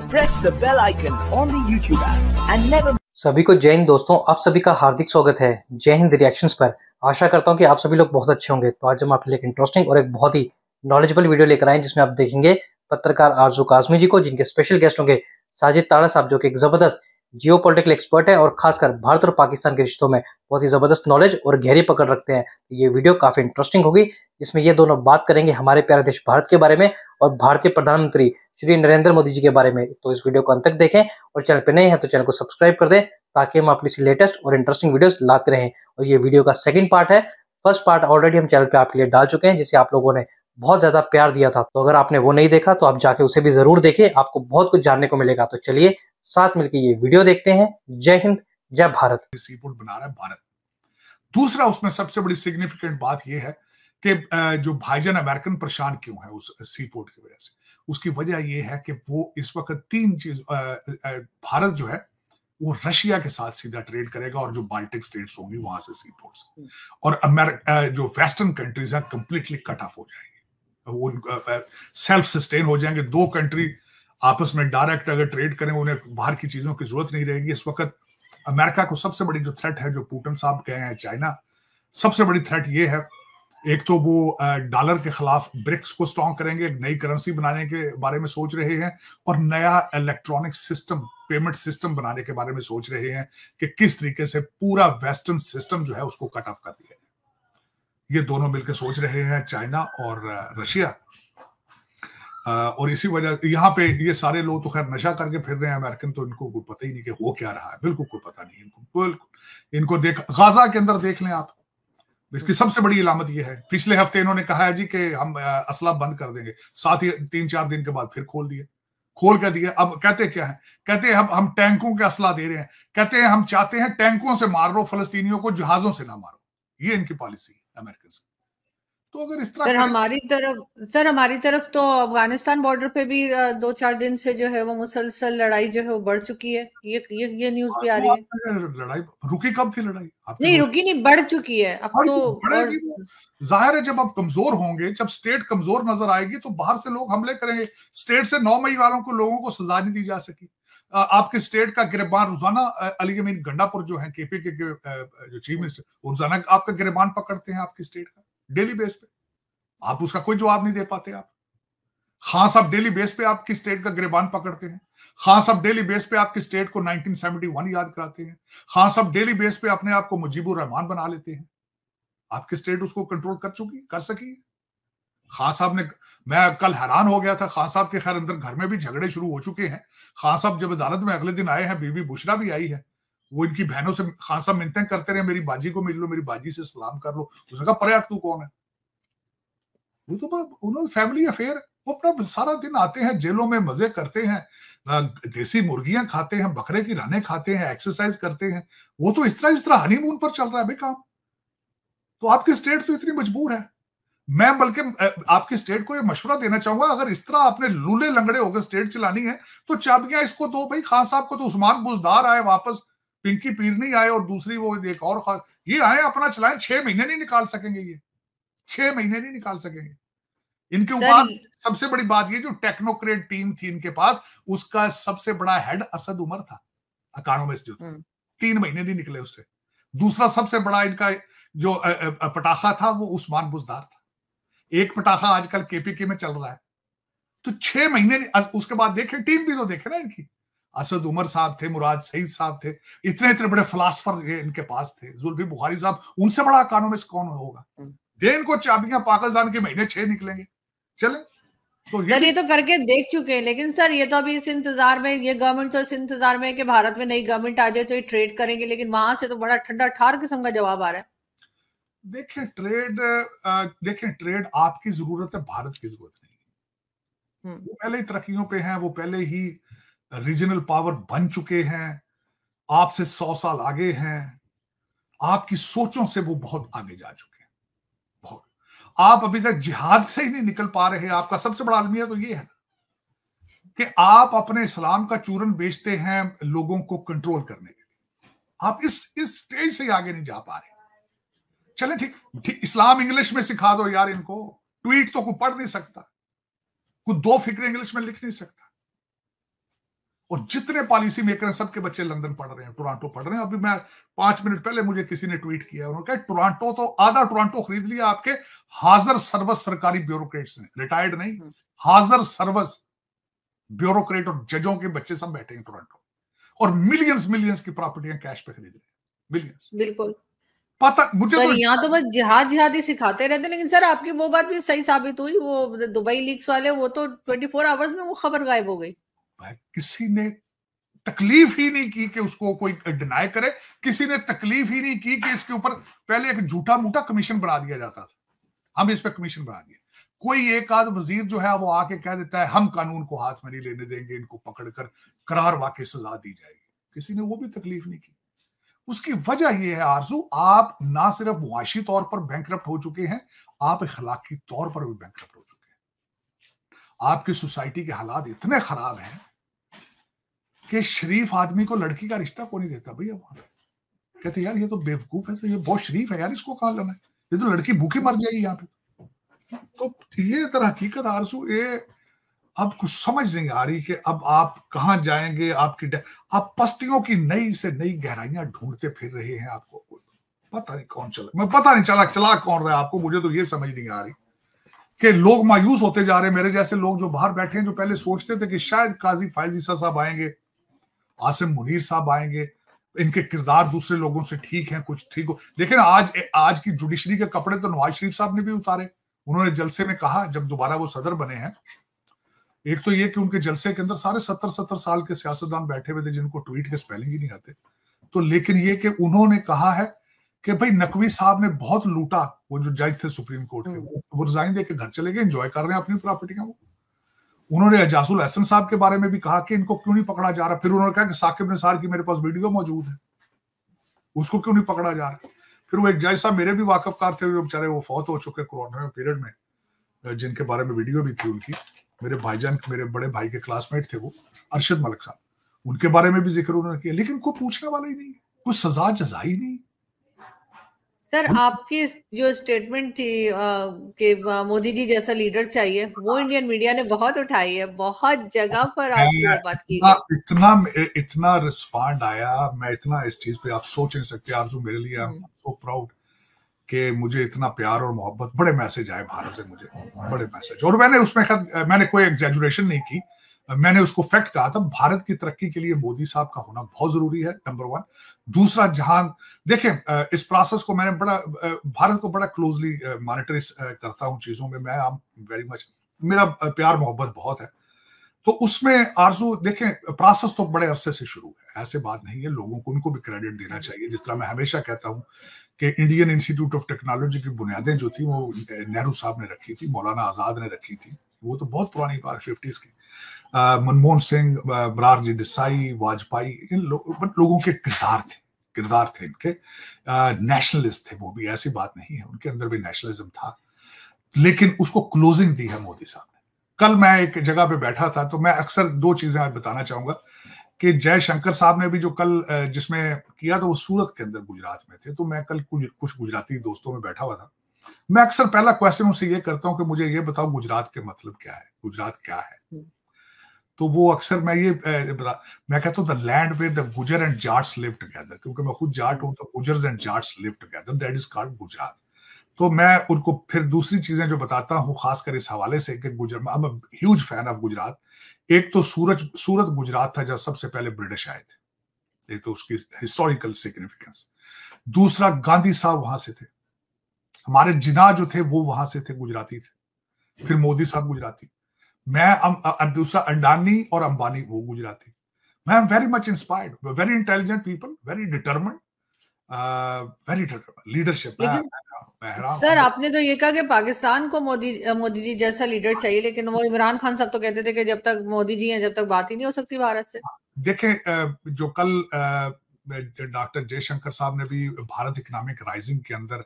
Press the bell icon on the YouTube app and सभी को जय हिंद दोस्तों आप सभी का हार्दिक स्वागत है जय हिंद रिएक्शंस पर आशा करता हूँ कि आप सभी लोग बहुत अच्छे होंगे तो आज हम आपके लिए एक इंटरेस्टिंग और एक बहुत ही नॉलेजेबल वीडियो लेकर आए जिसमें आप देखेंगे पत्रकार आरजू काजमी जी को जिनके स्पेशल गेस्ट होंगे साजिद ताड़ा साहब जो कि एक जबरदस्त जियो एक्सपर्ट है और खासकर भारत और पाकिस्तान के रिश्तों में बहुत ही ज़बरदस्त नॉलेज और गहरी पकड़ रखते हैं तो ये वीडियो काफ़ी इंटरेस्टिंग होगी जिसमें ये दोनों बात करेंगे हमारे प्यारे देश भारत के बारे में और भारतीय प्रधानमंत्री श्री नरेंद्र मोदी जी के बारे में तो इस वीडियो को अंत तक देखें और चैनल पर नए हैं तो चैनल को सब्सक्राइब कर दें ताकि हम अपनी लेटेस्ट और इंटरेस्टिंग वीडियो लाते रहें और ये वीडियो का सेकेंड पार्ट है फर्स्ट पार्ट ऑलरेडी हम चैनल पर आपके लिए डाल चुके हैं जिसे आप लोगों ने बहुत ज्यादा प्यार दिया था तो अगर आपने वो नहीं देखा तो आप जाके उसे भी जरूर देखें आपको बहुत कुछ जानने को मिलेगा तो चलिए साथ मिलकर ये वीडियो देखते हैं जय हिंद जय भारत बना रहा है भारत दूसरा उसमें सबसे बड़ी सिग्निफिकेंट बात यह है कि जो भाईजन अमेरिकन परेशान क्यों है उस सी पोर्ट की वजह से उसकी वजह यह है कि वो इस वक्त तीन चीज भारत जो है वो रशिया के साथ सीधा ट्रेड करेगा और जो बाल्टिक स्टेट्स होंगी वहां से सी पोर्ट और अमेरिका जो वेस्टर्न कंट्रीज है कंप्लीटली कट ऑफ हो जाएंगे वो सेल्फ सस्टेन हो जाएंगे दो कंट्री आपस में डायरेक्ट अगर ट्रेड करें उन्हें बाहर की चीजों की जरूरत नहीं रहेगी इस वक्त अमेरिका को सबसे बड़ी जो थ्रेट है जो पुटन साहब कहे हैं चाइना सबसे बड़ी थ्रेट ये है एक तो वो डॉलर के खिलाफ ब्रिक्स को स्ट्रॉन्ग करेंगे एक नई करेंसी बनाने के बारे में सोच रहे हैं और नया इलेक्ट्रॉनिक सिस्टम पेमेंट सिस्टम बनाने के बारे में सोच रहे हैं कि किस तरीके से पूरा वेस्टर्न सिस्टम जो है उसको कट ऑफ कर दिया ये दोनों मिलकर सोच रहे हैं चाइना और रशिया और इसी वजह यहाँ पे ये सारे लोग तो खैर नशा करके फिर रहे हैं अमेरिकन तो इनको कोई पता ही नहीं कि हो क्या रहा है बिल्कुल कोई पता नहीं इनको बिल्कुल इनको देख गाजा के अंदर देख लें आप इसकी सबसे बड़ी इलामत यह है पिछले हफ्ते इन्होंने कहा है जी कि हम असला बंद कर देंगे साथ ही तीन चार दिन के बाद फिर खोल दिए खोल कर दिए अब कहते क्या है कहते हैं हम हम टैंकों के असला दे रहे हैं कहते हैं हम चाहते हैं टैंकों से मार लो फलस्तीनियों को जहाजों से ना मारो ये इनकी पॉलिसी है अमेरिकन से तो अगर इस तरह सर हमारी तरफ सर हमारी तरफ तो अफगानिस्तान बॉर्डर पे भी दो चार दिन से जो है वो मुसलसल लड़ाई जो है वो बढ़ चुकी है ये ये ये न्यूज भी आ रही हाँ, है तो लड़ाई रुकी कब थी लड़ाई नहीं रुकी नहीं बढ़ चुकी है अब तो जाहिर है जब आप कमजोर होंगे जब स्टेट कमजोर नजर आएगी तो बाहर से लोग हमले करेंगे स्टेट से नौ मई वालों को लोगों को सजा नहीं दी जा सकी आपके स्टेट का गिरबान रोजाना अली अमीन गंडापुर जो है केपी के जो चीफ मिनिस्टर रोजाना आपका गिरबान पकड़ते हैं आपके स्टेट का डेली बेस पे आप उसका कोई जवाब नहीं दे पाते आप खान हाँ साहब डेली बेस पे आपकी स्टेट का गिरबान पकड़ते हैं खान हाँ साहब डेली बेस पे आपकी स्टेट को 1971 याद कराते हैं खान हाँ साहब डेली बेस पे अपने आप को मुजीबुर रहमान बना लेते हैं आपकी स्टेट उसको कंट्रोल कर चुकी कर सकी खान साहब ने मैं कल हैरान हो गया था खान साहब के खैर अंदर घर में भी झगड़े शुरू हो चुके हैं खान साहब जब अदालत में अगले दिन आए हैं बीबी बुशरा भी आई है वो इनकी बहनों से खान साहब मिनतें करते रहे मेरी बाजी को मिल लो मेरी बाजी से सलाम कर लो उसने कहा पर्याट तू कौन है वो तो उन्होंने फैमिली अफेयर वो अपना सारा दिन आते हैं जेलों में मजे करते हैं देसी मुर्गियां खाते हैं बकरे की रहने खाते हैं एक्सरसाइज करते हैं वो तो इस तरह इस तरह हनीमून पर चल रहा है काम तो आपकी स्टेट तो इतनी मजबूर है मैं बल्कि आपकी स्टेट को ये मशवरा देना चाहूंगा अगर इस तरह आपने लूले लंगड़े होकर स्टेट चलानी है तो चाबियां इसको दो भाई खान साहब को तो उस्मान बुजदार आए वापस पिंकी पीर नहीं आए और दूसरी वो एक और खास ये आए अपना चलाएं छह महीने नहीं निकाल सकेंगे ये छह महीने नहीं निकाल सकेंगे इनके पास सबसे बड़ी बात ये जो टेक्नोक्रेट टीम थी इनके पास उसका सबसे बड़ा हेड असद उमर था अकानोमिस्ट जो था हम्म। तीन महीने नहीं निकले उससे दूसरा सबसे बड़ा इनका जो पटाखा था वो उस्मान बुजदार था एक पटाखा आजकल केपीके में चल रहा है तो छह महीने उसके बाद देखे टीम भी तो देखे ना इनकी असद उमर साहब थे मुराद सईद साहब थे इतने इतने बड़े फिलासफर इनके पास थे जुल्फी बुखारी साहब उनसे बड़ा इकोनॉमिस्ट कौन होगा हम्म। देन को चाबियां पाकिस्तान के महीने छह निकलेंगे चले तो ये सर ये तो करके देख चुके हैं लेकिन सर ये तो अभी इस इंतजार में ये गवर्नमेंट तो इस इंतजार में कि भारत में नई गवर्नमेंट आ जाए तो ये ट्रेड करेंगे लेकिन वहां से तो बड़ा ठंडा ठार किस्म का जवाब आ रहा है देखें ट्रेड देखें ट्रेड आपकी जरूरत है भारत की जरूरत नहीं हम्म। वो पहले ही तरक्कियों पे हैं वो पहले ही रीजनल पावर बन चुके हैं आपसे सौ साल आगे हैं आपकी सोचों से वो बहुत आगे जा चुके हैं बहुत आप अभी तक जिहाद से ही नहीं निकल पा रहे आपका सबसे बड़ा अलमिया तो ये है कि आप अपने इस्लाम का चूरन बेचते हैं लोगों को कंट्रोल करने के लिए आप इस इस स्टेज से आगे नहीं जा पा रहे चले ठीक ठीक इस्लाम इंग्लिश में सिखा दो यार इनको ट्वीट तो कोई पढ़ नहीं सकता कुछ दो फिक्र इंग्लिश में लिख नहीं सकता और जितने पॉलिसी मेकर हैं सबके बच्चे लंदन पढ़ रहे हैं टोरंटो पढ़ रहे हैं अभी मैं पांच मिनट पहले मुझे किसी ने ट्वीट किया उन्होंने कहा टोरंटो तो आधा टोरंटो खरीद लिया आपके हाजर सर्वस सरकारी ब्यूरोक्रेट्स ने रिटायर्ड नहीं हम्म। हाजर सर्वस ब्यूरोक्रेट और जजों के बच्चे सब बैठे हैं टोरंटो और मिलियंस मिलियंस की प्रॉपर्टियां कैश पे खरीद रहे हैं मिलियंस बिल्कुल पता मुझे तो यहाँ तो बस जिहाद जिहाद ही सिखाते रहते लेकिन सर आपकी वो बात भी सही साबित हुई वो दुबई लीक्स वाले वो तो 24 आवर्स में वो खबर गायब हो गई भाई किसी ने तकलीफ ही नहीं की कि उसको कोई डिनाई करे किसी ने तकलीफ ही नहीं की कि इसके ऊपर पहले एक झूठा मूठा कमीशन बना दिया जाता था हम इस पर कमीशन बना दिए कोई एक आध वजीर जो है वो आके कह देता है हम कानून को हाथ में नहीं लेने देंगे इनको पकड़कर करार वाकई सजा दी जाएगी किसी ने वो भी तकलीफ नहीं की उसकी वजह यह है आरजू आप ना सिर्फ मुआशी तौर पर बैंक हो चुके हैं आप इखलाकी तौर पर भी बैंक हो चुके हैं आपकी सोसाइटी के हालात इतने खराब हैं कि शरीफ आदमी को लड़की का रिश्ता कौन नहीं देता भैया वहां कहते यार ये तो बेवकूफ है तो ये बहुत शरीफ है यार इसको कहा लाना है ये तो लड़की भूखी मर जाएगी यहाँ पे तो ये तरह हकीकत आरसू ये अब कुछ समझ नहीं आ रही कि अब आप कहाँ जाएंगे आपकी आप पस्तियों की नई से नई गहराइयां ढूंढते फिर रहे हैं आपको पता नहीं कौन चला मैं पता नहीं चला चला कौन रहा आपको मुझे तो ये समझ नहीं आ रही कि लोग मायूस होते जा रहे हैं मेरे जैसे लोग जो बाहर बैठे हैं जो पहले सोचते थे कि शायद काजी फायजी साहब आएंगे आसिम मुनीर साहब आएंगे इनके किरदार दूसरे लोगों से ठीक हैं कुछ ठीक हो लेकिन आज आज की जुडिशरी के कपड़े तो नवाज शरीफ साहब ने भी उतारे उन्होंने जलसे में कहा जब दोबारा वो सदर बने हैं एक तो ये कि उनके जलसे के अंदर सारे सत्तर सत्तर साल के सियासतदान बैठे हुए थे जिनको ट्वीट के स्पेलिंग ही नहीं आते तो लेकिन ये कि उन्होंने कहा है कि भाई नकवी साहब ने बहुत लूटा वो जो जज थे सुप्रीम कोर्ट के हम्म। वो रिजाइन दे के घर चले गए एंजॉय कर रहे हैं अपनी प्रॉपर्टी का वो उन्होंने एजाजुल हसन साहब के बारे में भी कहा कि इनको क्यों नहीं पकड़ा जा रहा फिर उन्होंने कहा कि साकिब निसार की मेरे पास वीडियो मौजूद है उसको क्यों नहीं पकड़ा जा रहा फिर वो एक जज साहब मेरे भी वाकफकार थे बेचारे वो फौत हो चुके कोरोना पीरियड में जिनके बारे में वीडियो भी थी उनकी मेरे भाईजान मेरे बड़े भाई के क्लासमेट थे वो अरशद मलिक साहब उनके बारे में भी जिक्र उन्होंने किया लेकिन कोई पूछने वाला ही नहीं कुछ सजा जजा ही नहीं सर आपकी जो स्टेटमेंट थी कि मोदी जी जैसा लीडर चाहिए वो इंडियन मीडिया ने बहुत उठाई है बहुत जगह पर आपकी बात की इतना इतना रिस्पांड आया मैं इतना इस चीज पे आप सोच नहीं सकते आप जो मेरे लिए सो हम्म। प्राउड कि मुझे इतना प्यार और मोहब्बत बड़े मैसेज आए भारत से मुझे बड़े मैसेज और मैंने उसमें मैंने कोई एग्जेजुरेशन नहीं की मैंने उसको फैक्ट कहा था भारत की तरक्की के लिए मोदी साहब का होना बहुत जरूरी है नंबर वन दूसरा जहां देखें इस प्रोसेस को मैंने बड़ा भारत को बड़ा क्लोजली मॉनिटर करता हूं चीजों में मैं आम वेरी मच मेरा प्यार मोहब्बत बहुत है तो उसमें आरजू देखें प्रोसेस तो बड़े अरसे से शुरू है ऐसे बात नहीं है लोगों को उनको भी क्रेडिट देना चाहिए जिस तरह मैं हमेशा कहता हूं कि इंडियन इंस्टीट्यूट ऑफ टेक्नोलॉजी की बुनियादें जो थी वो नेहरू साहब ने रखी थी मौलाना आजाद ने रखी थी वो तो बहुत पुरानी बात फिफ्टीज की मनमोहन सिंह मरारजी जी देसाई वाजपेयी इन लो, लोगों के किरदार थे किरदार थे इनके नेशनलिस्ट थे वो भी ऐसी बात नहीं है उनके अंदर भी नेशनलिज्म था लेकिन उसको क्लोजिंग दी है मोदी साहब ने कल मैं एक जगह पे बैठा था तो मैं अक्सर दो चीजें आज बताना चाहूंगा कि जयशंकर साहब ने भी जो कल जिसमें किया था वो सूरत के अंदर गुजरात में थे तो मैं कल कुछ कुछ गुजराती दोस्तों में बैठा हुआ था मैं अक्सर पहला क्वेश्चन उनसे ये करता हूँ कि मुझे ये बताओ गुजरात के मतलब क्या है गुजरात क्या है हम्म। तो वो अक्सर मैं ये मैं कहता हूँ the land where the Gujjar and Jats live together क्योंकि मैं खुद जाट हम्म। हूँ तो Gujjar and Jats live together that is called Gujarat तो मैं उनको फिर दूसरी चीजें जो बताता हूँ खासकर इस हवाले से कि Gujjar I am huge fan of Gujarat एक तो सूरज सूरत गुजरात था जहाँ सबसे पहले ब्रिटिश आए थे ये तो उसकी हिस्टोरिकल सिग्निफिकेंस दूसरा गांधी साहब वहां से थे हमारे जिना जो थे वो वहां से थे गुजराती थे फिर मोदी साहब गुजराती मैं अब दूसरा अंडानी और अंबानी वो गुजराती मैं am very much inspired very intelligent people very determined very leadership sir आपने तो ये कहा कि पाकिस्तान को मोदी मोदी जी जैसा लीडर चाहिए लेकिन वो इमरान खान साहब तो कहते थे कि जब तक मोदी जी हैं जब तक बात ही नहीं हो सकती भारत से हाँ, देखे जो कल डॉक्टर जयशंकर साहब ने भी भारत इकोनॉमिक राइजिंग के अंदर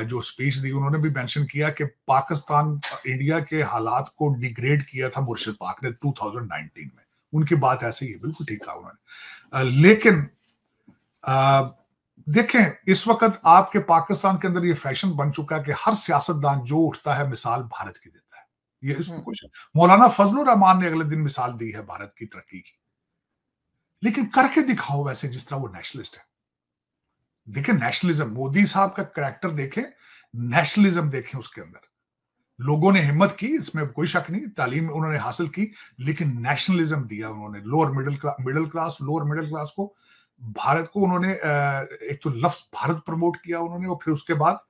जो स्पीच दी उन्होंने भी मेंशन किया कि पाकिस्तान इंडिया के हालात को डिग्रेड किया था मुर्शिद पाक ने 2019 में उनकी बात ऐसे ही बिल्कुल ठीक कहा उन्होंने लेकिन आ, देखें इस वक्त आपके पाकिस्तान के अंदर ये फैशन बन चुका है कि हर सियासतदान जो उठता है मिसाल भारत की देता है ये इसमें कुछ हम्म। मौलाना फजल रहमान ने अगले दिन मिसाल दी है भारत की तरक्की की लेकिन करके दिखाओ वैसे जिस तरह वो नेशनलिस्ट है देखें नेशनलिज्म मोदी साहब का करेक्टर देखें नेशनलिज्म देखें उसके अंदर लोगों ने हिम्मत की इसमें कोई शक नहीं तालीम उन्होंने हासिल की लेकिन नेशनलिज्म दिया उन्होंने lower middle middle class lower middle class को भारत को उन्होंने एक तो लफ्ज भारत प्रमोट किया उन्होंने और फिर उसके बाद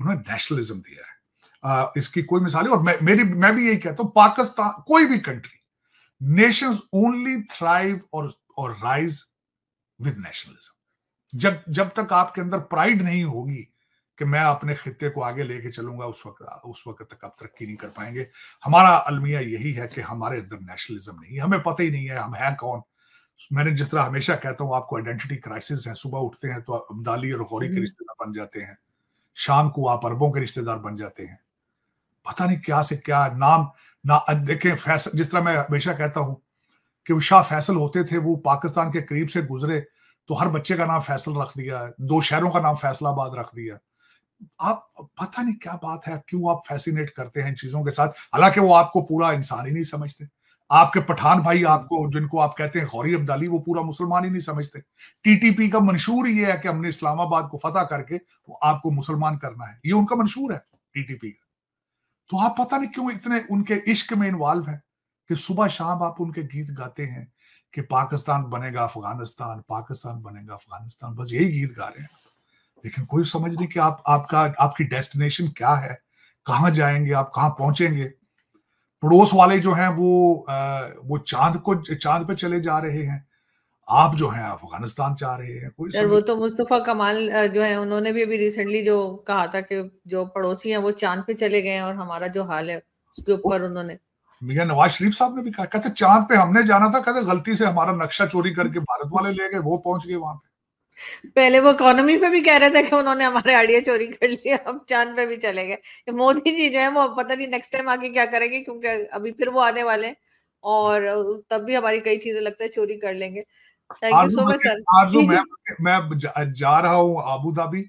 उन्होंने नेशनलिज्म दिया है इसकी कोई मिसाल और मैं मेरी मैं भी यही कहता हूं पाकिस्तान कोई भी कंट्री नेशंस ओनली थ्राइव और और राइज विद नेशनलिज्म जब जब तक आपके अंदर प्राइड नहीं होगी कि मैं अपने खत्े को आगे लेके चलूंगा उस वक्त उस वक्त तक आप तरक्की नहीं कर पाएंगे हमारा अलमिया यही है कि हमारे अंदर नेशनलिज्म नहीं हमें पता ही नहीं है हम हैं कौन मैंने जिस तरह हमेशा कहता हूँ आपको आइडेंटिटी क्राइसिस है सुबह उठते हैं तो अब्दाली और गौरी के हम्म। रिश्तेदार बन जाते हैं शाम को आप अरबों के रिश्तेदार बन जाते हैं पता नहीं क्या से क्या नाम ना देखें फैसल जिस तरह मैं हमेशा कहता हूँ कि वो शाह फैसल होते थे वो पाकिस्तान के करीब से गुजरे तो हर बच्चे का नाम फैसल रख दिया है दो शहरों का नाम फैसलाबाद रख दिया है आप पता नहीं क्या बात है क्यों आप फैसिनेट करते हैं इन चीजों के साथ हालांकि वो आपको पूरा इंसान ही नहीं समझते आपके पठान भाई आपको जिनको आप कहते हैं गौरी अब्दाली वो पूरा मुसलमान ही नहीं समझते टीटीपी का मंशूर ये है कि हमने इस्लामाबाद को फतह करके वो आपको मुसलमान करना है ये उनका मंशूर है टीटीपी का तो आप पता नहीं क्यों इतने उनके इश्क में इन्वॉल्व है कि सुबह शाम आप उनके गीत गाते हैं कि पाकिस्तान बनेगा अफगानिस्तान पाकिस्तान बनेगा अफगानिस्तान बस यही गीत गा रहे हैं लेकिन कोई समझ नहीं कि आप आपका आपकी डेस्टिनेशन क्या है कहाँ जाएंगे आप कहाँ पहुंचेंगे पड़ोस वाले जो हैं वो आ, वो चांद को चांद पे चले जा रहे हैं आप जो हैं अफगानिस्तान जा रहे हैं कोई सर वो तो मुस्तफा कमाल जो है उन्होंने भी अभी रिसेंटली जो कहा था कि जो पड़ोसी हैं वो चांद पे चले गए हैं और हमारा जो हाल है उसके ऊपर उन्होंने मियाँ नवाज शरीफ साहब ने भी कहा कहते चांद पे हमने जाना था कहते गलती से हमारा नक्शा चोरी करके भारत वाले ले गए वो पहुंच गए वहां पे पहले वो इकोनॉमी पे भी कह रहे थे कि उन्होंने हमारे आइडिया चोरी कर लिया अब चांद पे भी चले गए मोदी जी जो है वो पता नहीं नेक्स्ट टाइम आगे क्या करेंगे क्योंकि अभी फिर वो आने वाले और तब भी हमारी कई चीजें लगता है चोरी कर लेंगे आजू मैं, मैं, जा, रहा हूँ आबू धाबी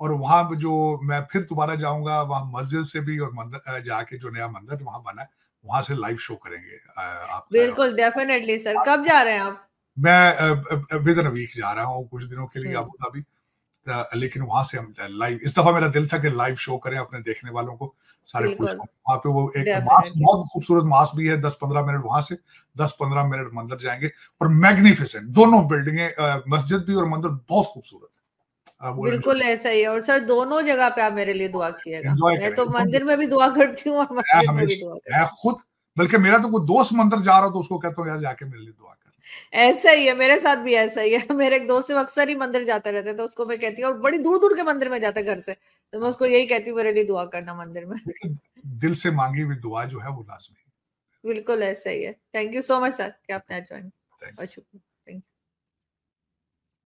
और वहां जो मैं फिर दोबारा जाऊंगा वहां मस्जिद से भी और मंदिर जाके जो नया मंदिर वहां बना है वहां से लाइव शो करेंगे बिल्कुल डेफिनेटली सर कब जा रहे हैं आप मैं विद इन वीक जा रहा हूँ कुछ दिनों के लिए अबू हम्म। धाबी लेकिन वहां से हम लाइव इस दफा मेरा दिल था कि लाइव शो करें अपने देखने वालों को सारे खुश वहां पे वो एक मास बहुत खूबसूरत मास भी है दस पंद्रह मिनट वहां से दस पंद्रह मिनट मंदिर जाएंगे और मैग्निफिसेंट दोनों बिल्डिंगे मस्जिद भी और मंदिर बहुत खूबसूरत है बिल्कुल ऐसा ही है और सर दोनों जगह पे आप मेरे लिए दुआ किएगा मैं तो मंदिर में भी दुआ करती हूँ खुद बल्कि मेरा तो कोई दोस्त मंदिर जा रहा हो तो उसको कहता हूँ यार जाके मेरे लिए दुआ कर ऐसा ही है मेरे साथ भी ऐसा ही है मेरे एक दोस्त से अक्सर ही मंदिर जाते रहते हैं तो उसको मैं कहती हूँ और बड़ी दूर दूर के मंदिर में जाते घर से तो मैं उसको यही कहती हूँ मेरे लिए दुआ करना मंदिर में दिल से मांगी हुई दुआ जो है वो लाजमी बिल्कुल ऐसा ही है thank you so much sir कि आपने आज ज्वाइन बहुत शुक्रिया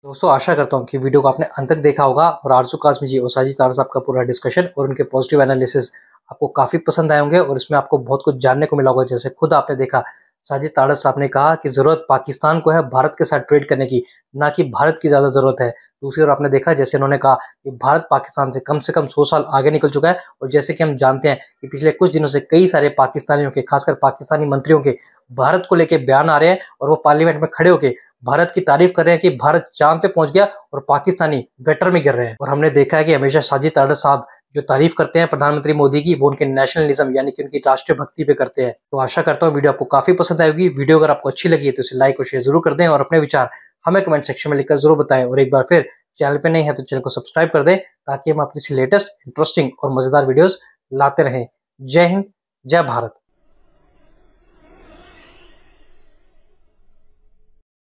दोस्तों आशा करता हूँ कि वीडियो को आपने अंत तक देखा होगा और आरजू काजमी जी और साजी तार साहब का पूरा डिस्कशन और उनके पॉजिटिव एनालिसिस आपको काफ़ी पसंद आए होंगे और इसमें आपको बहुत कुछ जानने को मिला होगा जैसे खुद आपने देखा साजिद ताडस साहब ने कहा कि ज़रूरत पाकिस्तान को है भारत के साथ ट्रेड करने की ना कि भारत की ज़्यादा ज़रूरत है दूसरी ओर आपने देखा जैसे उन्होंने कहा कि भारत पाकिस्तान से कम से कम सौ साल आगे निकल चुका है और जैसे कि हम जानते हैं कि पिछले कुछ दिनों से कई सारे पाकिस्तानियों के खासकर पाकिस्तानी मंत्रियों के भारत को लेकर बयान आ रहे हैं और वो पार्लियामेंट में खड़े होकर भारत की तारीफ कर रहे हैं कि भारत चांद पे पहुंच गया और पाकिस्तानी गटर में गिर रहे हैं और हमने देखा है कि हमेशा साजिद ताडस साहब जो तारीफ करते हैं प्रधानमंत्री मोदी की वो उनके नेशनलिज्म यानी कि उनकी राष्ट्रीय भक्ति पे करते हैं तो आशा करता हूँ वीडियो आपको काफी पसंद पसंद आएगी वीडियो अगर आपको अच्छी लगी है तो इसे लाइक और शेयर जरूर कर दें और अपने विचार हमें कमेंट सेक्शन में लिखकर जरूर बताएं और एक बार फिर चैनल पे नहीं है तो चैनल को सब्सक्राइब कर दें ताकि हम अपनी लेटेस्ट इंटरेस्टिंग और मजेदार वीडियोस लाते रहें जय हिंद जय भारत